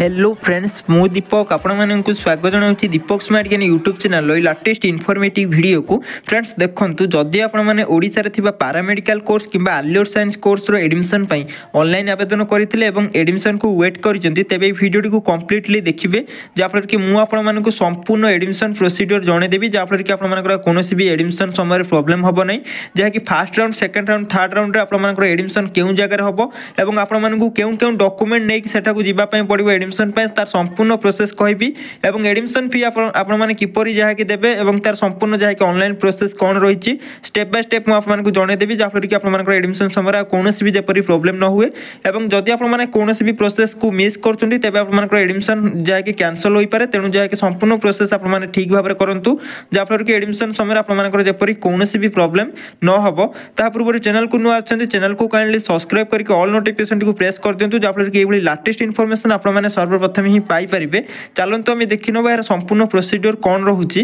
hello friends मु दीपक ଆପଣମାନଙ୍କୁ ସ୍ୱାଗତ ଜଣାଉଛି ଦୀପକ ସ୍ମାର୍ଟ ଜ୍ଞାନ ୟୁଟ୍ୟୁବ୍ ଚ୍ୟାନେଲ୍ର ଏଇ ଲାଟେଷ୍ଟ ଇନଫର୍ମେଟିଭ୍ ଭିଡ଼ିଓକୁ ଫ୍ରେଣ୍ଡସ୍ ଦେଖନ୍ତୁ ଯଦି ଆପଣମାନେ ଓଡ଼ିଶାରେ ଥିବା ପାରାମେଡ଼ିକାଲ କୋର୍ସ କିମ୍ବା ଆଲିଓର ସାଇନ୍ସ କୋର୍ସର ଏଡମିସନ୍ ପାଇଁ ଅନଲାଇନ୍ ଆବେଦନ କରିଥିଲେ ଏବଂ ଏଡମିସନ୍କୁ ୱେଟ୍ କରିଛନ୍ତି ତେବେ ଏହି ଭିଡ଼ିଓଟିକୁ କମ୍ପ୍ଲିଟଲି ଦେଖିବେ ଯାହାଫଳରେ କି ମୁଁ ଆପଣମାନଙ୍କୁ ସମ୍ପୂର୍ଣ୍ଣ ଏଡମିସନ୍ ପ୍ରୋସିଡ଼ିଓର ଜଣାଇଦେବି ଯାହାଫଳରେ କି ଆପଣମାନଙ୍କର କୌଣସି ବି ଏଡମିସନ୍ ସମୟରେ ପ୍ରୋବ୍ଲେମ୍ ହେବ ନାହିଁ ଯାହାକି first round second round third ରାଉଣ୍ଡରେ ଆପଣମାନଙ୍କର ଏଡମିସନ୍ କେଉଁ ଜାଗାରେ ହେବ ଏବଂ ଆପଣମାନଙ୍କୁ କେଉଁ କେଉଁ ଡକୁମେଣ୍ଟ ନେଇକି ସେଠାକୁ ଯିବା ପାଇଁ ପଡ଼ିବ এডমিশন পাই তার সম্পূর্ণ প্রোসেস কবি এবং এডমিশন ফি আপনার কিপর যাকে দেবে এবং তার সম্পূর্ণ যাকে অনলাইন প্রোসেস কম রয়েছে স্টেপ বাই স্টেপ আপনার জনাইদেবি যাফলে কি আপনার এডমিশন সময় কৌশি বি যেপর প্রোবলেম নহুয়ে এবং যদি আপনার কৌশি বি প্রোসেস কু মিস করছেন তবে আপনার এডমিশন যাকে ক্যানসল হয়ে তেমন যাকে সম্পূর্ণ প্রোসেস আপনার ঠিক ভাবে করতু যাফলে কি এডমিশন সময় আপনার যেপর কৌশি বি প্রোবলেম নহব তা পূর্ব চ্যানেল কু নূ আসছেন চ্যানেল কু কাইন্ডলি সবসক্রাইব করি অল নোটিফিকেসন টি প্রেস করে দিও যাফলে কি এইভাবে লাটেস্ট ইনফরমেশন আপনার ସର୍ବପ୍ରଥମେ ହିଁ ପାଇପାରିବେ ଚାଲନ୍ତୁ ଆମେ ଦେଖିନେବା ଏହାର ସମ୍ପୂର୍ଣ୍ଣ ପ୍ରୋସିଡ଼ିଓର କ'ଣ ରହୁଛି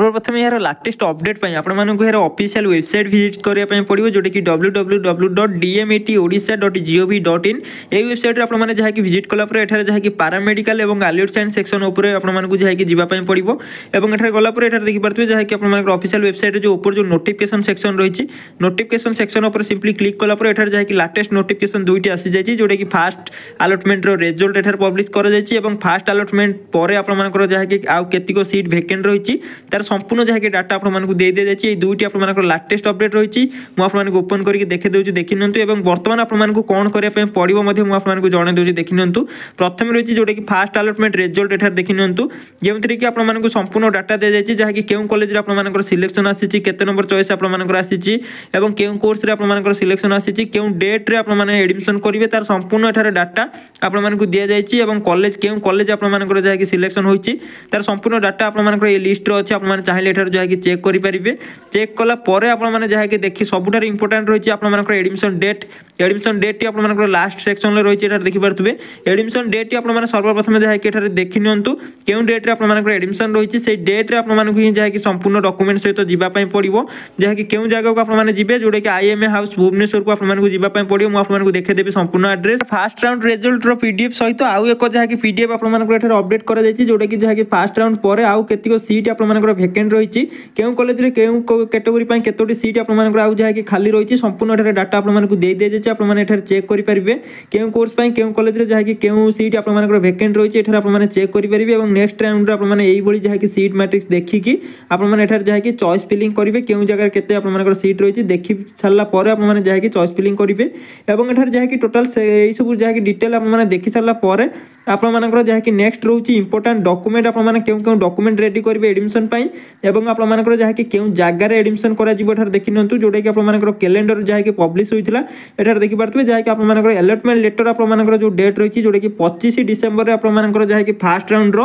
ৰবতমীয়ৰ লাটেষ্ট আপডেট পাই আপোন মানক হেৰ অফিশিয়াল ওয়েবসাইট ভিজিট কৰি পাই পঢ়িব যোটি কি www.dmatodisha.gov.in এই ওয়েবসাইটৰ আপোন মানে যা কি ভিজিট কৰা পৰা এঠাৰ যা কি পাৰামেডিক্যাল আৰু অ্যালার্ট চাই সেක්ෂন ওপৰে আপোন মানক যা কি জিবাই পাই পঢ়িব আৰু এঠাৰ গলা পৰা এঠাৰ দেখি পৰতে যা কি আপোন মানক অফিশিয়াল ওয়েবসাইটৰ যো ওপৰ যো নোটিফিকেশন সেක්ෂন ৰৈচি নোটিফিকেশন সেක්ෂন ওপৰ সিম্পলি ক্লিক কৰা পৰা এঠাৰ যা কি লাটেষ্ট নোটিফিকেশন দুইটি আহি যায়ে যি যো কি ফাস্ট অ্যালোটমেন্টৰ রেজাল্ট এঠাৰ পাবলিশ কৰা যায়ে আৰু ফাস্ট অ্যালোটমেন্ট pore আপোন মানক যা কি আউ কেইতিকো সিট ভেকেন্ট ৰৈচি তার সম্পূর্ণ যা ডাটা আপনার দিয়ে দিয়ে যাচ্ছি এই দুইটি আপনার লাটেস্ট অপডেট রয়েছে মু আপনার ওপন করি দেখে দেছি দেখি নিতু এবং বর্তমানে আপনার কোণ করা পড়ব আপনার জনাই দেছি দেখি নিতু প্রথমে রয়েছে যেটা কি ফার্স্ট আলটমেন্ট রেজল্ট এখানে দেখি নিতু যেমনি কি আপনার সম্পূর্ণ ডাটা দিয়ে যাচ্ছে যা কি কেউ কলেজের আপনার সিলেকশন আসছে কত নম্বর চয়েস আপনার আসছে এবং কেউ কোর্সরে আপনার সিলেকশন আসছে কেউ ডেট্রে আপনার এডমিশন করবে তার সম্পূর্ণ এখানে ডাটা আপনার দিয়ে যাই এবং কলেজ কেউ কলেজ আপনার যা কি সিলেকশন হয়েছে তার সম্পূর্ণ ডাটা আপনার এই লিস্টে অনেক আপনার চাইলে এটার যাকে চেক করে চেক কলা পরে আপনার যাকে দেখি সবুঠার ইম্পর্টাট রয়েছে আপনার এডমিশন ডেট এডমিশন ডেটটি আপনার লাস্ট সেকশনরে রয়েছে এটা দেখিপারে এডমিশন ডেটটি আপনার সর্বপ্রথমে যাকে এটার দেখি নিউ কেউ ডেট্রে আপনার এডমিশন রয়েছে সেই ডেট্রে আপনার হি যাকে সম্পূর্ণ ডকুমেন্ট সহ যাওয়া পড়ব যাকে কেউ জায়গাকে আপনার যাবে যেটা কি আইএমএ হাউস ভুবনেশ্বর আপনার যাওয়া পড়ব মু আপনার দেখেদেবি সম্পূর্ণ আড্রেস ফার্স্ট রাউন্ড রেজল্টর পিডিএফ সহিত আউ এক যাকে পিডিএফ আপনার এটার অপডেট করা যাই যেটা কি যাকে ফার্স্ট রাউন্ড পরে আউ কেতক সিট আপনার ভ্যাকেন্ট রয়েছে কেউ কলেজে কেউ ক্যাটেগোরি কতোটি সিট আপনার আউ যা খালি রয়েছে সম্পূর্ণ এটার ডাটা আপনার দিয়ে দিয়েছে আপনার এটার চেক করে পারবে কেউ কোর্স কেউ কলেজে যা কেউ সিট আপনার ভ্যাকেন্ট রয়েছে এটার আপনার চেক করে পারবে এবং নেক্সট রাউন্ডে আপনার এইভাবে যা সিট ম্যাট্রিক্স দেখিকি আপনার এটার যা চয়েস ফিলিং করবে কেউ জায়গায় কেতে আপনার সিট রয়েছে দেখি সারা পরে আপনার যা চয়েস ফিলিং করবে এবং এটার যা টোটাল এইসব যা ডিটেল আপনার দেখি সারা পরে আপনার যা নেক্সট রয়েছে ইম্পর্টাট ডকুমেন্ট আপনার কেউ কেউ ডকুমেন্ট রেডি করবে এডমিশন পাই এবং আপনার যা কেউ জায়গার এডমিশন করা এটার দেখি নিউ যেটা কি আপনার ক্যালেন্ডর যা পব্লিশ হয়েছিল এটার দেখিপারে যা আপনার এলটমেন্ট লেটর আপনার যে ডেট রয়েছে যেটা কি পঁচিশ ডিসেম্বরের আপনার যা ফার্স্ট রাউন্ডর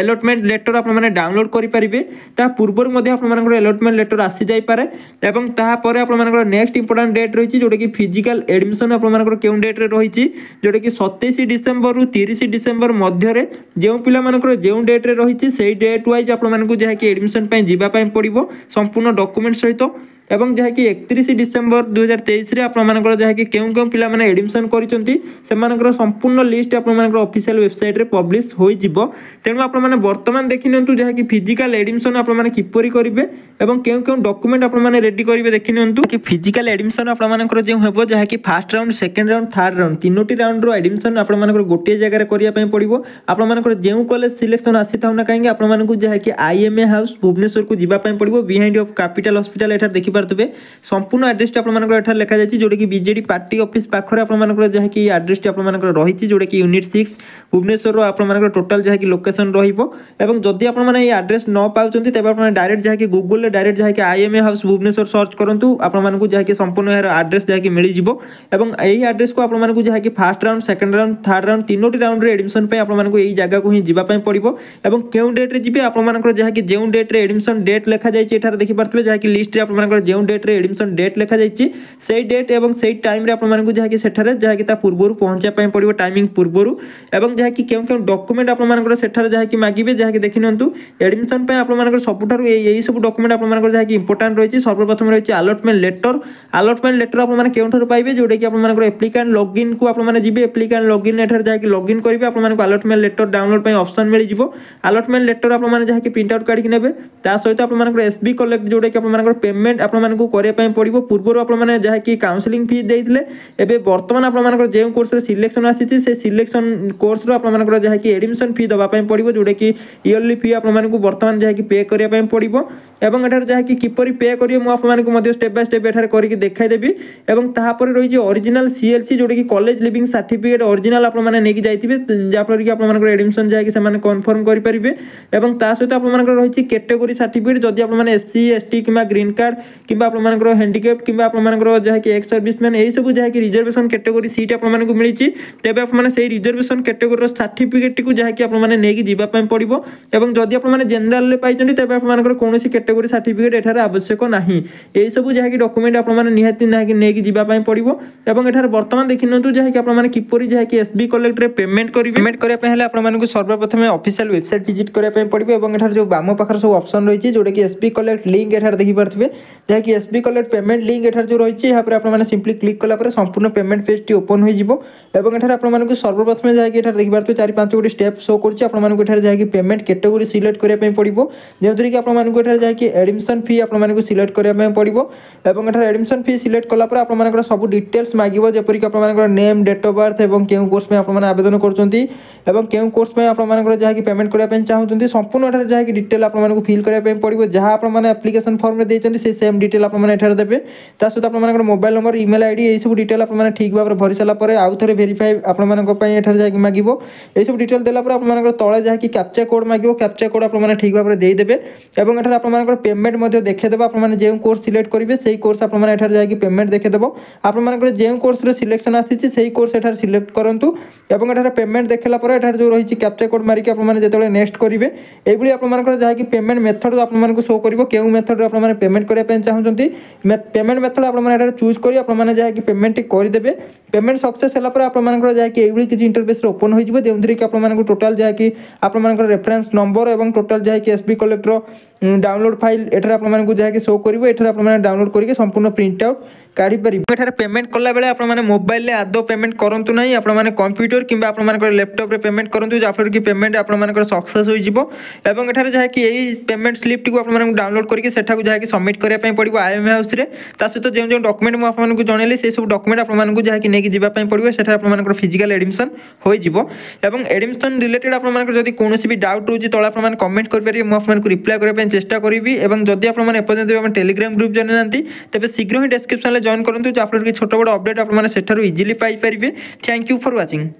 ଏଲଟମେଣ୍ଟ ଲେଟର ଆପଣମାନେ ଡାଉନଲୋଡ଼ କରିପାରିବେ ତା ପୂର୍ବରୁ ମଧ୍ୟ ଆପଣମାନଙ୍କର ଏଲଟମେଣ୍ଟ ଲେଟର ଆସିଯାଇପାରେ ଏବଂ ତାହାପରେ ଆପଣମାନଙ୍କର ନେକ୍ସଟ ଇମ୍ପୋର୍ଟାଣ୍ଟ ଡେଟ୍ ରହିଛି ଯେଉଁଟାକି ଫିଜିକାଲ ଏଡ଼ମିସନ୍ ଆପଣମାନଙ୍କର କେଉଁ ଡେଟ୍ରେ ରହିଛି ଯେଉଁଟାକି ସତେଇଶ ଡିସେମ୍ବରରୁ ତିରିଶ ଡିସେମ୍ବର ମଧ୍ୟରେ ଯେଉଁ ପିଲାମାନଙ୍କର ଯେଉଁ ଡେଟ୍ରେ ରହିଛି ସେଇ ଡେଟ୍ ୱାଇଜ୍ ଆପଣମାନଙ୍କୁ ଯାହାକି ଏଡ଼ମିସନ୍ ପାଇଁ ଯିବା ପାଇଁ ପଡ଼ିବ ସମ୍ପୂର୍ଣ୍ଣ ଡକୁମେଣ୍ଟ ସହିତ এবং যাকি একত্রিশ ডিসেম্বর দুই হাজার তেইশে আপনার যাকি কেউ কেউ পিলা মানে এডমিশন করছেন সেমানকর সম্পূর্ণ লিষ্ট আপনার অফিসিয়াল ওয়েবসাইট্রে পব্লিশ হয়ে যাব তেমন আপনার বর্তমান দেখি নিউ যাকি ফিজিকাল এডমিশন আপনার কিপর করবে এবং কেউ কেউ ডকুমেন্ট আপনার রেডি করবে দেখি নিউ কি ফিজিকাল এডমিশন আপনার যে হব যাকি first round second round third round তিনোটি রাউন্ডর এডমিশন আপনার গোটিয়ে জায়গায় করা পড়ব আপনার যে কলেজ সিলেকশন আসি থাও না কী আপনার যাকি আইএমএ হাউস ভুবনেশ্বর যাওয়া পড়ব বিহাইন্ড অফ ক্যাপিটাল হসপিটাল এটার দেখি বুঝিপারে সম্পূর্ণ আড্রেসটি আপনার এখানে লেখা যাচ্ছে যেটা কি বিজেডি পার্টি অফিস পাখে আপনার যা কি আড্রেসটি আপনার রয়েছে যেটা কি ইউনিট সিক্স ভুবনেশ্বর আপনার টোটাল যা কি লোকেসন রহব এবং যদি আপনার এই আড্রেস ন পাচ্ছেন তবে আপনার ডাইরেক্ট যা কি গুগলে ডাইরেক্ট যা কি আইএমএ হাউস ভুবনেশ্বর সর্চ করতু আপনার যা কি সম্পূর্ণ এর আড্রেস যা কি মিলিযোগ এবং এই আড্রেস को আপনার যা কি first round second round third round তিনোটি রাউন্ডে এডমিশন আপনার এই জায়গা হি যা পড়ব এবং কেউ ডেট্রে যাবে আপনার যা কি যে ডেট্রে এডমিশন ডেট লেখা যাই এখানে দেখিপারে যা কি লিস্টে আপনার যে ডেট্রে এডমিশন ডেট লেখাযাইছি সেই ডেট এবং সেই টাইমে আপনার যাকে সেঠারে যাকে তা পূর্বর পৌঁছাপি পড়ব টাইমিং পূর্বর এবং যাকে কেউ কেউ ডকুমেন্ট আপনার সেঠারে যাকে মাগবে যাকে দেখি নিউ এডমিশন আপনার সবুঠার এই সব ডকুমেন্ট আপনার যাকে ইম্পর্টাট রয়েছে সর্বপ্রথম রয়েছে আলটমেন্ট লেটর আলটমেন্ট লেটর আপনার কেউঠার পাইবে যেটা কি আপনার এপ্লিকান্ট লগ ইন কু আপনার যাবে এপ্লিকান্ট লগ ইন এঠার যাকে লগ ইন করবে আপনার আলটমেন্ট লেটর ডাউনলোড অপসন মিলিযোগ আলটমেন্ট লেটর আপনার যাকে প্রিন্ট আউট কাড়ি নেবে তা সহ আপনার এসবি কলেক্ট যেটা কি আপনার পেমেন্ট ଆପଣମାନଙ୍କୁ କରିବା ପାଇଁ ପଡ଼ିବ ପୂର୍ବରୁ ଆପଣମାନେ ଯାହାକି କାଉନସିଲିଂ ଫିସ୍ ଦେଇଥିଲେ ଏବେ ବର୍ତ୍ତମାନ ଆପଣମାନଙ୍କର ଯେଉଁ କୋର୍ସର ସିଲେକ୍ସନ୍ ଆସିଛି ସେ ସିଲେକ୍ସନ୍ କୋର୍ସର ଆପଣମାନଙ୍କର ଯାହାକି ଏଡ଼ମିସନ୍ ଫି ଦେବା ପାଇଁ ପଡ଼ିବ ଯେଉଁଟାକି ଇୟର୍ଲି ଫି ଆପଣମାନଙ୍କୁ ବର୍ତ୍ତମାନ ଯାହାକି ପେ କରିବା ପାଇଁ ପଡ଼ିବ ଏବଂ ଏଠାରେ ଯାହାକି କିପରି ପେ କରିବେ ମୁଁ ଆପଣମାନଙ୍କୁ ମଧ୍ୟ ଷ୍ଟେପ୍ ବାଇ ଷ୍ଟେପ୍ ଏଠାରେ କରିକି ଦେଖାଇଦେବି ଏବଂ ତାହାପରେ ରହିଛି ଅରିଜିନାଲ୍ ସିଏଲ୍ସି ଯେଉଁଟାକି କଲେଜ ଲିଭିଂ ସାର୍ଟିଫିକେଟ୍ ଅରିଜିନାଲ୍ ଆପଣମାନେ ନେଇକି ଯାଇଥିବେ ଯାହାଫଳରେ କି ଆପଣମାନଙ୍କର ଏଡ଼ମିସନ୍ ଯାହାକି ସେମାନେ କନଫର୍ମ କରିପାରିବେ ଏବଂ ତା ସହିତ ଆପଣମାନଙ୍କର ରହିଛି କ୍ୟାଟେଗୋରୀ ସାର୍ଟିଫିକେଟ୍ ଯଦି ଆପଣମାନେ ଏସ୍ ସି ଏସ୍ ଟି କିମ୍ବା ଗ୍ରୀନ୍ କାର୍ଡ଼ কিংবা আপনার হ্যান্ডিক্যাপ কিংবা আপনার যা এক্স সর্ভিস ম্যান এইসব যা রিজর্ভেসন ক্যাটেগোরি সিট আপনার মিছে তেমনি আপনার সেই রিজর্ভেসন ক্যাটেগোরির সার্টিফিকেটটি যা আপনার নিয়ে যাওয়া পড়ব এবং যদি আপনার জেনারেল পাই তেমনি আপনার কৌশি ক্যাটেগোরি সার্টিফিকেট এখানে আবশ্যক না এইসব যা ডকুমেন্ট আপনার নিহতি নিয়ে যাওয়া পড়ব এবং এখানে বর্তমান দেখি নিউ যা আপনার কিপর যা এসবি কলেক্টরে পেমেন্ট করবে পেমেন্ট করা হলে আপনার সর্বপ্রথমে অফিসিয়াল ওয়েবসাইট ভিজিট করা পড়বে এবং এখানে যে বাম পাখে সব অপসন রয়েছে যেটা কি এসবি কলেক্ট লিঙ্ক এখানে দেখিপারে ଯାହାକି S B collect payment link ଏଠାରେ ଯେଉଁ ରହିଛି ଏହାପରେ ଆପଣମାନେ ସିମ୍ପଲି କ୍ଲିକ୍ କଲା ପରେ ସମ୍ପୂର୍ଣ୍ଣ ପେମେଣ୍ଟ ପେଜ୍ଟି ଓପନ୍ ହୋଇଯିବ ଏବଂ ଏଠାରେ ଆପଣମାନଙ୍କୁ ସର୍ବପ୍ରଥମେ ଯାଇକି ଏଠାରେ ଦେଖିପାରୁଥିବେ ଚାରି ପାଞ୍ଚ ଗୋଟି ଷ୍ଟେପ୍ ସୋ କରୁଛି ଆପଣମାନଙ୍କୁ ଏଠାରେ ଯାଇକି ପେମେଣ୍ଟ କ୍ୟାଟେଗୋରୀ ସିଲେକ୍ଟ କରିବା ପାଇଁ ପଡ଼ିବ ଯେଉଁଥିରେ କି ଆପଣମାନଙ୍କୁ ଏଠାରେ ଯାଇକି ଆଡ଼ମିସନ୍ ଫି ଆପଣମାନଙ୍କୁ ସିଲେକ୍ଟ କରିବା ପାଇଁ ପଡ଼ିବ ଏବଂ ଏଠାରେ ଆଡ଼ମିସନ୍ ଫି ସିଲେକ୍ଟ କଲା ପରେ ଆପଣମାନଙ୍କର ସବୁ ଡିଟେଲ୍ସ ମାଗିବ ଯେପରିକି ଆପଣମାନଙ୍କର ନେମ୍ ଡେଟ୍ ଅଫ୍ ବାର୍ଥ ଏବଂ କେଉଁ କୋର୍ସ ପାଇଁ ଆପଣମାନେ ଆବେଦନ କରୁଛନ୍ତି এবং কেউ কোর্স পাই আপনার যা পেমেন্ট করা চাহুন সম্পূর্ণ এখানে যা ডিটেল আপনার ফিল করা পড়ব যা আপনার আপ্লিকেসন ফর্মে দিয়েছেন সেই সেম ডিটেল আপনার এখানে দেবে তা সহ আপনার মোবাইল নম্বর ইমেল আইডি এইসব ডিটেল আপনার ঠিক ভাবে ভরি সারা পরে আউ থে ভেরিফাই আপনার এখানে যা মাগব এইসব ডিটেল দেওয়ার দেলাপরে আপনার তলে যা কি ক্যাপচা কোড মাগব ক্যাপচা কোড আপনার ঠিক ভাবে দিয়ে এবং এখানে আপনার পেমেন্ট দেখে দেব আপনার যে কোর্স সিলেক্ট করবে সেই কোর্স আপনার এখানে যা কি পেমেন্ট দেখে দেব আপনার যে কোর্সর সিলেকশন আসছে সেই কোর্স এখানে সিলেক্ট করতু এবং এখানে পেমেন্ট দেখলা পরে এটার যে রয়েছে ক্যাপচা কোড মারিকি আপনার যেত নেক্সট করবে এইভাবে আপনার যা কি পেমেন্ট মেথড আপনার শো করব কেউ মেথড আপনার পেমেন্ট করা চাহুন পেমেন্ট মেথড আপনার এটার চুজ করে আপনার যা কি পেমেন্টটি করেদেবে পেমেন্ট সকসেস হলাপরে আপনার যা কি এইভাবে কিছু ইন্টরভেসরে ওপন হয়ে যাব যেউথে কি আপনার টোটাল যা কি আপনার রেফরেন্স নম্বর এবং টোটাল যা কি এসবি কলেক্টর ডাউনলোড ফাইল এটার আপনার যা কি শো করব এটার আপনার ডাউনলোড করি সম্পূর্ণ প্রিন্ট আউট କାଢ଼ିପାରିବେ ଏଠାରେ ପେମେଣ୍ଟ କଲାବେଳେ ଆପଣମାନେ ମୋବାଇଲରେ ଆଦୌ ପେମେଣ୍ଟ କରନ୍ତୁ ନାହିଁ ଆପଣମାନେ କମ୍ପ୍ୟୁଟର କିମ୍ବା ଆପଣମାନଙ୍କର ଲ୍ୟାପଟପ୍ରେ ପେମେଣ୍ଟ କରନ୍ତୁ ଯାହାଫଳରେ କି ପେମେଣ୍ଟ ଆପଣମାନଙ୍କର ସକ୍ସେସ୍ ହୋଇଯିବ ଏବଂ ଏଠାରେ ଯାହାକି ଏହି ପେମେଣ୍ଟ ସ୍ଲିପ୍ଟିକୁ ଆପଣମାନଙ୍କୁ ଡାଉନଲୋଡ଼ କରିକି ସେଠାକୁ ଯାହାକି ସବମିଟ୍ କରିବା ପାଇଁ ପଡ଼ିବ ଆଇଏମ୍ ହାଉସ୍ରେ ତା ସହିତ ଯେଉଁ ଯେଉଁ ଡକୁମେଣ୍ଟ ମୁଁ ଆପଣମାନଙ୍କୁ ଜଣାଇଲି ସେସବୁ ଡକୁମେଣ୍ଟ ଆପଣମାନଙ୍କୁ ଯାହାକି ନେଇକି ଯିବା ପାଇଁ ପଡ଼ିବ ସେଠାରେ ଆପଣମାନଙ୍କର ଫିଜିକାଲ ଏଡ଼ମିସନ୍ ହୋଇଯିବ ଏବଂ ଏଡ଼ମିସନ୍ ରିଲେଟେଡ୍ ଆପଣମାନଙ୍କର ଯଦି କୌଣସି ବି ଡାଉଟ୍ ରହୁଛି ତଳେ ଆପଣମାନେ କମେଣ୍ଟ କରିପାରିବେ ମୁଁ ଆପଣମାନଙ୍କୁ ରିପ୍ଲାଏ କରିବା ପାଇଁ ଚେଷ୍ଟା କରିବି ଏବଂ ଯଦି ଆପଣମାନେ ଏପର୍ଯ୍ୟନ୍ତ ଆମ ଟେଲିଗ୍ରାମ ଗ୍ରୁପ୍ ଜାଣିନାହାନ୍ତି ତେବେ ଶୀଘ୍ର ହିଁ ଡେସ୍କ୍ରିପସନ୍ରେ জয়েন করতু আপনার ছোট বড় ଅପଡେଟ୍ ଆପଣମାନେ ସେଠାରୁ ଇଜିଲି ପାଇପାରିବେ ଥ୍ୟାଙ୍କ ୟୁ ଫର୍ ୱାଚିଂ